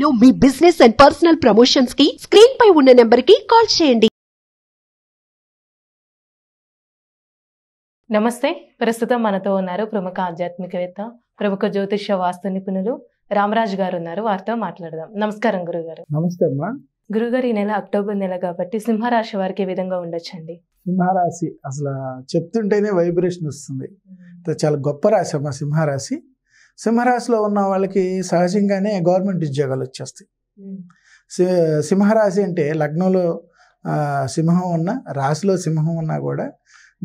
లో మీ business and personal promotions కి స్క్రీన్ పై ఉన్న నెంబర్ కి కాల్ చేయండి నమస్తే ప్రస్తుతం మనతో ఉన్నారు ప్రముఖ ఆధ్యాత్మికవేత్త ప్రముఖ జ్యోతిష వాస్తు నిపుణులు రామరాజు గారు ఉన్నారు వారితో మాట్లాడదాం నమస్కారం గురుగారు నమస్తే అమ్మా గారు ఈ నెల అక్టోబర్ నెల కాబట్టి సింహరాశి వారికి విధంగా ఉండొచ్చండి సింహరాశి అసలు చెప్తుంటేనే వైబ్రేషన్ వస్తుంది చాలా గొప్ప రాశి అమ్మా సింహరాశి సింహరాశిలో ఉన్న వాళ్ళకి సహజంగానే గవర్నమెంట్ ఉద్యోగాలు వచ్చేస్తాయి సింహరాశి అంటే లగ్నంలో సింహం ఉన్న రాశిలో సింహం ఉన్నా కూడా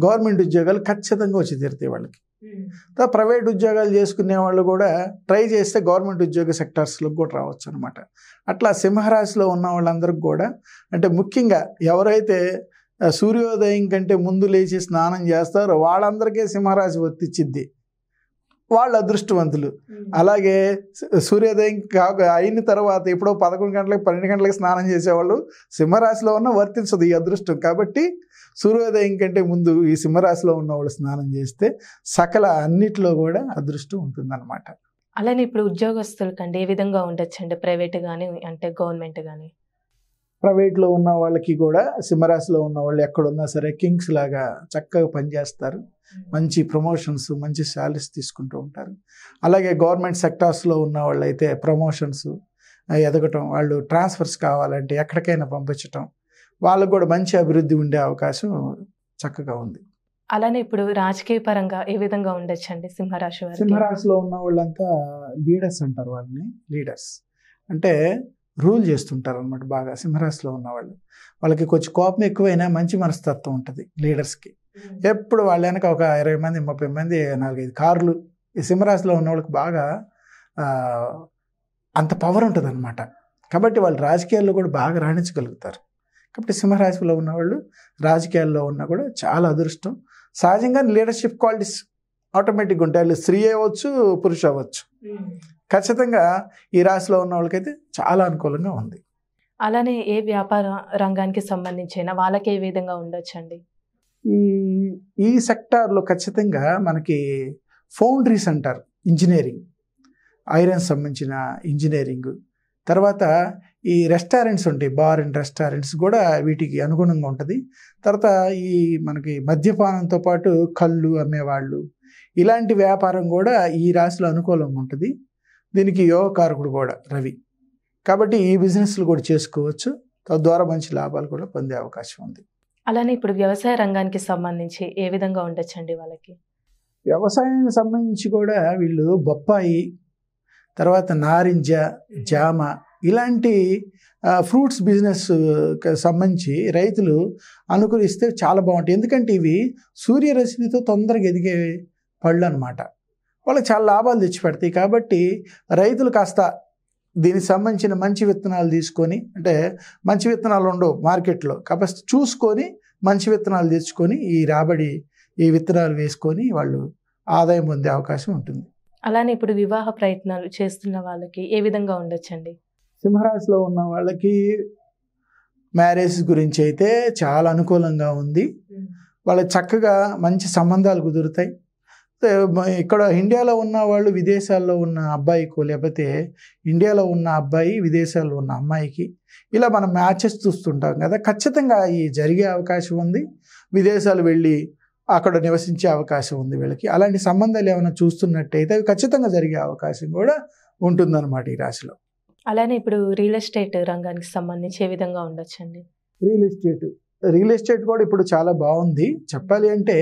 గవర్నమెంట్ ఉద్యోగాలు ఖచ్చితంగా వచ్చి తీరుతాయి వాళ్ళకి ప్రైవేట్ ఉద్యోగాలు చేసుకునే వాళ్ళు కూడా ట్రై చేస్తే గవర్నమెంట్ ఉద్యోగ సెక్టార్స్లో కూడా రావచ్చు అనమాట అట్లా సింహరాశిలో ఉన్న వాళ్ళందరికీ కూడా అంటే ముఖ్యంగా ఎవరైతే సూర్యోదయం కంటే ముందు లేచి స్నానం చేస్తారో వాళ్ళందరికీ సింహరాశి వర్తిచ్చిద్ది వాళ్ళు అదృష్టవంతులు అలాగే సూర్యోదయం కాక అయిన తర్వాత ఎప్పుడో పదకొండు గంటలకు పన్నెండు గంటలకు స్నానం చేసేవాళ్ళు సింహరాశిలో ఉన్న వర్తించదు ఈ అదృష్టం కాబట్టి సూర్యోదయం కంటే ముందు ఈ సింహరాశిలో ఉన్న వాళ్ళు స్నానం చేస్తే సకల అన్నిట్లో కూడా అదృష్టం ఉంటుందన్నమాట అలానే ఇప్పుడు ఉద్యోగస్తులకండి ఏ విధంగా ఉండొచ్చండి ప్రైవేట్ కానీ అంటే గవర్నమెంట్ కానీ ప్రైవేట్లో ఉన్న వాళ్ళకి కూడా సింహరాశిలో ఉన్న వాళ్ళు ఎక్కడున్నా సరే కింగ్స్ లాగా చక్కగా పనిచేస్తారు మంచి ప్రమోషన్స్ మంచి శాలరీస్ తీసుకుంటూ ఉంటారు అలాగే గవర్నమెంట్ సెక్టార్స్లో ఉన్న వాళ్ళు అయితే ప్రమోషన్స్ ఎదగటం వాళ్ళు ట్రాన్స్ఫర్స్ కావాలంటే ఎక్కడికైనా పంపించటం వాళ్ళకు కూడా మంచి అభివృద్ధి ఉండే అవకాశం చక్కగా ఉంది అలానే ఇప్పుడు రాజకీయ పరంగా ఏ విధంగా ఉండొచ్చు అండి సింహరాశి సింహరాశిలో ఉన్న వాళ్ళంతా లీడర్స్ అంటారు వాళ్ళని లీడర్స్ అంటే రూల్ చేస్తుంటారు అనమాట బాగా సింహరాశిలో ఉన్నవాళ్ళు వాళ్ళకి కొంచెం కోపం ఎక్కువైనా మంచి మనస్తత్వం ఉంటుంది లీడర్స్కి ఎప్పుడు వాళ్ళ వెనక ఒక ఇరవై మంది ముప్పై మంది నాలుగైదు కార్లు ఈ సింహరాశిలో ఉన్న వాళ్ళకి బాగా అంత పవర్ ఉంటుంది అనమాట కాబట్టి వాళ్ళు రాజకీయాల్లో కూడా బాగా రాణించగలుగుతారు కాబట్టి సింహరాశిలో ఉన్నవాళ్ళు రాజకీయాల్లో ఉన్నా కూడా చాలా అదృష్టం సహజంగా లీడర్షిప్ క్వాలిటీస్ ఆటోమేటిక్గా ఉంటాయి వాళ్ళు స్త్రీ అవ్వచ్చు పురుష అవ్వచ్చు ఖచ్చితంగా ఈ రాశిలో ఉన్న వాళ్ళకైతే చాలా అనుకూలంగా ఉంది అలానే ఏ వ్యాపార రంగానికి సంబంధించిన వాళ్ళకి ఏ విధంగా ఉండొచ్చండి ఈ ఈ సెక్టార్లో ఖచ్చితంగా మనకి ఫౌండరీ సెంటర్ ఇంజనీరింగ్ ఐరన్ సంబంధించిన ఇంజనీరింగ్ తర్వాత ఈ రెస్టారెంట్స్ ఉంటాయి బార్ అండ్ రెస్టారెంట్స్ కూడా వీటికి అనుగుణంగా ఉంటుంది తర్వాత ఈ మనకి మద్యపానంతో పాటు కళ్ళు అమ్మేవాళ్ళు ఇలాంటి వ్యాపారం కూడా ఈ రాశిలో అనుకూలంగా ఉంటుంది దీనికి యోగకారకుడు కూడా రవి కాబట్టి ఈ బిజినెస్లు కూడా చేసుకోవచ్చు తద్వారా మంచి లాభాలు కూడా పొందే అవకాశం ఉంది అలానే ఇప్పుడు వ్యవసాయ రంగానికి సంబంధించి ఏ విధంగా ఉండొచ్చండి వాళ్ళకి వ్యవసాయానికి సంబంధించి కూడా వీళ్ళు బొప్పాయి తర్వాత నారింజ జామ ఇలాంటి ఫ్రూట్స్ బిజినెస్ సంబంధించి రైతులు అనుకూలిస్తే చాలా బాగుంటాయి ఎందుకంటే ఇవి సూర్యరశ్మితో తొందరగా ఎదిగే పళ్ళు అనమాట వాళ్ళకి చాలా లాభాలు తెచ్చిపెడతాయి కాబట్టి రైతులు కాస్త దీనికి సంబంధించిన మంచి విత్తనాలు తీసుకొని అంటే మంచి విత్తనాలు ఉండవు మార్కెట్లో కాబట్టి చూసుకొని మంచి విత్తనాలు తెచ్చుకొని ఈ రాబడి ఈ విత్తనాలు వేసుకొని వాళ్ళు ఆదాయం పొందే అవకాశం ఉంటుంది అలానే ఇప్పుడు వివాహ ప్రయత్నాలు చేస్తున్న వాళ్ళకి ఏ విధంగా ఉండొచ్చండి సింహరాశిలో ఉన్న వాళ్ళకి మ్యారేజ్ గురించి అయితే చాలా అనుకూలంగా ఉంది వాళ్ళకి చక్కగా మంచి సంబంధాలు కుదురుతాయి ఇక్కడ ఇండియాలో ఉన్న వాళ్ళు విదేశాల్లో ఉన్న అబ్బాయికో లేకపోతే ఇండియాలో ఉన్న అబ్బాయి విదేశాల్లో ఉన్న అమ్మాయికి ఇలా మనం మ్యాచెస్ చూస్తుంటాం కదా ఖచ్చితంగా ఈ జరిగే అవకాశం ఉంది విదేశాలు వెళ్ళి అక్కడ నివసించే అవకాశం ఉంది వీళ్ళకి అలాంటి సంబంధాలు ఏమైనా చూస్తున్నట్టయితే అవి ఖచ్చితంగా జరిగే అవకాశం కూడా ఉంటుందన్నమాట ఈ రాశిలో అలానే ఇప్పుడు రియల్ ఎస్టేట్ రంగానికి సంబంధించి ఏ విధంగా ఉండొచ్చండి రియల్ ఎస్టేట్ రియల్ ఎస్టేట్ కూడా ఇప్పుడు చాలా బాగుంది చెప్పాలి అంటే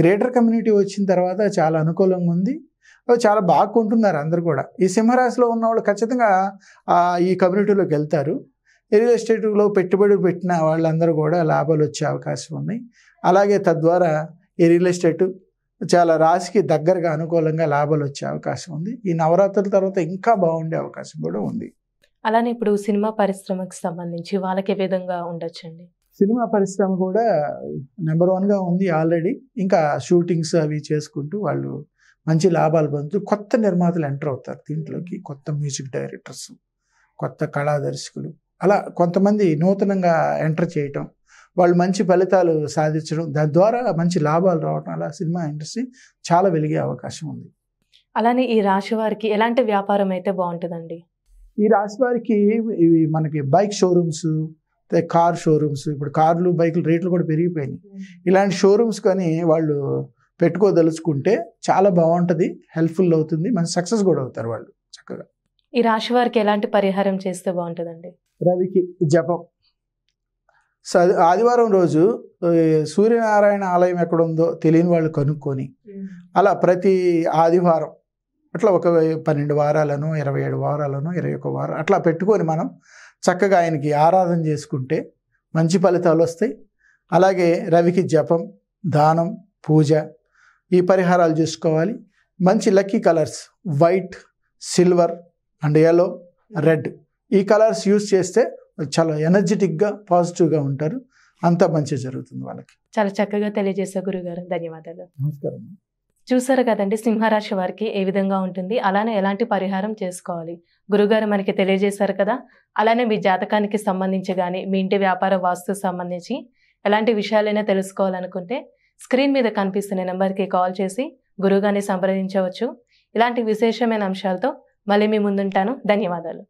గ్రేటర్ కమ్యూనిటీ వచ్చిన తర్వాత చాలా అనుకూలంగా ఉంది చాలా బాగా కొంటున్నారు అందరు కూడా ఈ సింహరాశిలో ఉన్న వాళ్ళు ఖచ్చితంగా ఈ కమ్యూనిటీలోకి వెళ్తారు రియల్ ఎస్టేట్లో పెట్టుబడి పెట్టిన వాళ్ళందరూ కూడా లాభాలు వచ్చే అవకాశం ఉన్నాయి అలాగే తద్వారా ఈ రియల్ ఎస్టేట్ చాలా రాశికి దగ్గరగా అనుకూలంగా లాభాలు వచ్చే అవకాశం ఉంది ఈ నవరాత్రుల తర్వాత ఇంకా బాగుండే అవకాశం కూడా ఉంది అలానే ఇప్పుడు సినిమా పరిశ్రమకు సంబంధించి వాళ్ళకి విధంగా ఉండొచ్చండి సినిమా పరిశ్రమ కూడా నెంబర్ వన్గా ఉంది ఆల్రెడీ ఇంకా షూటింగ్స్ అవి చేసుకుంటూ వాళ్ళు మంచి లాభాలు పొందుతూ కొత్త నిర్మాతలు ఎంటర్ అవుతారు దీంట్లోకి కొత్త మ్యూజిక్ డైరెక్టర్స్ కొత్త కళా దర్శకులు అలా కొంతమంది నూతనంగా ఎంటర్ చేయటం వాళ్ళు మంచి ఫలితాలు సాధించడం దాని ద్వారా మంచి లాభాలు రావడం అలా సినిమా ఇండస్ట్రీ చాలా వెలిగే అవకాశం ఉంది అలానే ఈ రాశి వారికి ఎలాంటి వ్యాపారం అయితే బాగుంటుందండి ఈ రాశి వారికి ఇవి మనకి బైక్ షోరూమ్స్ అదే కార్ షోరూమ్స్ ఇప్పుడు కార్లు బైకులు రేట్లు కూడా పెరిగిపోయినాయి ఇలాంటి షోరూమ్స్ కానీ వాళ్ళు పెట్టుకోదలుచుకుంటే చాలా బాగుంటుంది హెల్ప్ఫుల్ అవుతుంది మంచి సక్సెస్ కూడా అవుతారు వాళ్ళు చక్కగా ఈ రాశి వారికి ఎలాంటి పరిహారం చేస్తే బాగుంటుందండి రవికి జపం ఆదివారం రోజు సూర్యనారాయణ ఆలయం ఎక్కడ ఉందో తెలియని వాళ్ళు కనుక్కొని అలా ప్రతి ఆదివారం అట్లా ఒక పన్నెండు వారాలను ఇరవై ఏడు వారాలను ఇరవై ఒక వారం అట్లా పెట్టుకొని మనం చక్కగా ఆయనకి ఆరాధన చేసుకుంటే మంచి ఫలితాలు వస్తాయి అలాగే రవికి జపం దానం పూజ ఈ పరిహారాలు చేసుకోవాలి మంచి lucky colours white silver and yellow red ఈ కలర్స్ యూస్ చేస్తే చాలా ఎనర్జెటిక్గా పాజిటివ్గా ఉంటారు అంతా మంచి జరుగుతుంది వాళ్ళకి చాలా చక్కగా తెలియజేసా గురుగారు ధన్యవాదాలు నమస్కారం చూసారు కదండి సింహరాశి వారికి ఏ విధంగా ఉంటుంది అలానే ఎలాంటి పరిహారం చేసుకోవాలి గురుగారు మనకి తెలియజేశారు కదా అలానే మీ జాతకానికి సంబంధించి కానీ మీ ఇంటి వ్యాపార వాస్తు సంబంధించి ఎలాంటి విషయాలైనా తెలుసుకోవాలనుకుంటే స్క్రీన్ మీద కనిపిస్తున్న నెంబర్కి కాల్ చేసి గురువుగారిని సంప్రదించవచ్చు ఇలాంటి విశేషమైన అంశాలతో మళ్ళీ మీ ముందుంటాను ధన్యవాదాలు